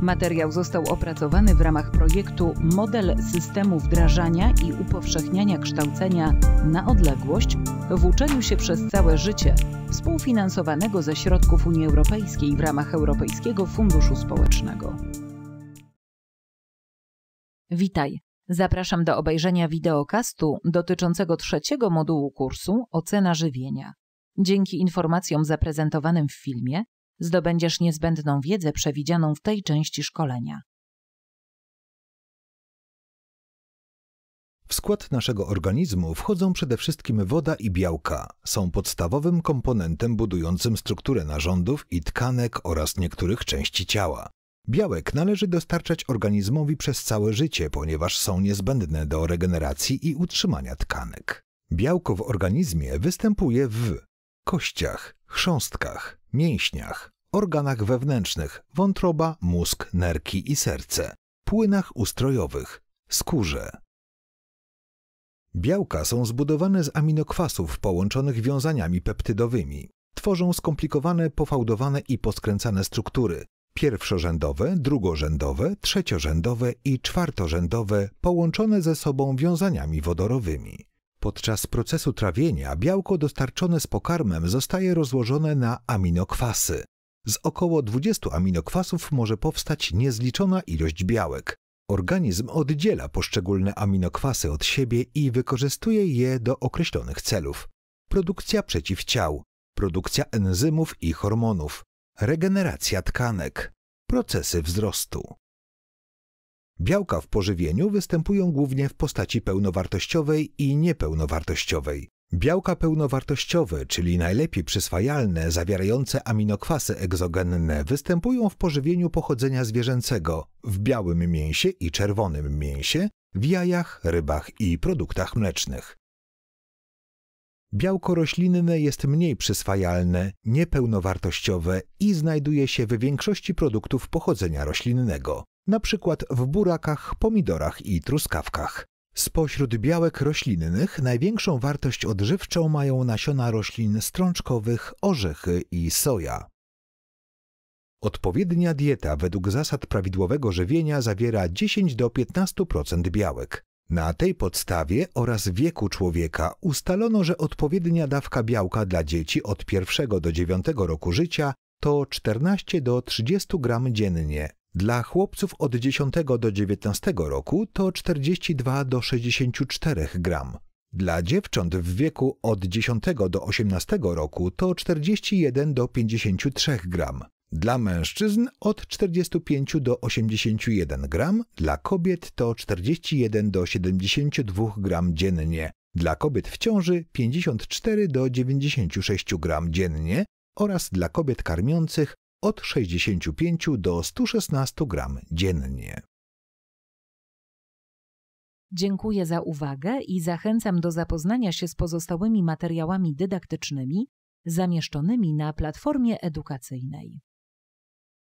Materiał został opracowany w ramach projektu Model systemu wdrażania i upowszechniania kształcenia na odległość w uczeniu się przez całe życie, współfinansowanego ze środków Unii Europejskiej w ramach Europejskiego Funduszu Społecznego. Witaj. Zapraszam do obejrzenia wideokastu dotyczącego trzeciego modułu kursu Ocena żywienia. Dzięki informacjom zaprezentowanym w filmie zdobędziesz niezbędną wiedzę przewidzianą w tej części szkolenia. W skład naszego organizmu wchodzą przede wszystkim woda i białka. Są podstawowym komponentem budującym strukturę narządów i tkanek oraz niektórych części ciała. Białek należy dostarczać organizmowi przez całe życie, ponieważ są niezbędne do regeneracji i utrzymania tkanek. Białko w organizmie występuje w kościach, chrząstkach, mięśniach, organach wewnętrznych wątroba, mózg, nerki i serce, płynach ustrojowych, skórze. Białka są zbudowane z aminokwasów połączonych wiązaniami peptydowymi. Tworzą skomplikowane, pofałdowane i poskręcane struktury, pierwszorzędowe, drugorzędowe, trzeciorzędowe i czwartorzędowe połączone ze sobą wiązaniami wodorowymi. Podczas procesu trawienia białko dostarczone z pokarmem zostaje rozłożone na aminokwasy, z około 20 aminokwasów może powstać niezliczona ilość białek. Organizm oddziela poszczególne aminokwasy od siebie i wykorzystuje je do określonych celów. Produkcja przeciwciał, produkcja enzymów i hormonów, regeneracja tkanek, procesy wzrostu. Białka w pożywieniu występują głównie w postaci pełnowartościowej i niepełnowartościowej. Białka pełnowartościowe, czyli najlepiej przyswajalne, zawierające aminokwasy egzogenne, występują w pożywieniu pochodzenia zwierzęcego, w białym mięsie i czerwonym mięsie, w jajach, rybach i produktach mlecznych. Białko roślinne jest mniej przyswajalne, niepełnowartościowe i znajduje się w większości produktów pochodzenia roślinnego, np. w burakach, pomidorach i truskawkach. Spośród białek roślinnych największą wartość odżywczą mają nasiona roślin strączkowych, orzechy i soja. Odpowiednia dieta według zasad prawidłowego żywienia zawiera 10 15% białek. Na tej podstawie oraz wieku człowieka ustalono, że odpowiednia dawka białka dla dzieci od 1 do 9 roku życia to 14 30 gram dziennie, dla chłopców od 10 do 19 roku to 42 do 64 gram. Dla dziewcząt w wieku od 10 do 18 roku to 41 do 53 gram. Dla mężczyzn od 45 do 81 gram, dla kobiet to 41 do 72 gram dziennie, dla kobiet w ciąży 54 do 96 gram dziennie oraz dla kobiet karmiących od 65 do 116 gram dziennie. Dziękuję za uwagę i zachęcam do zapoznania się z pozostałymi materiałami dydaktycznymi zamieszczonymi na platformie edukacyjnej.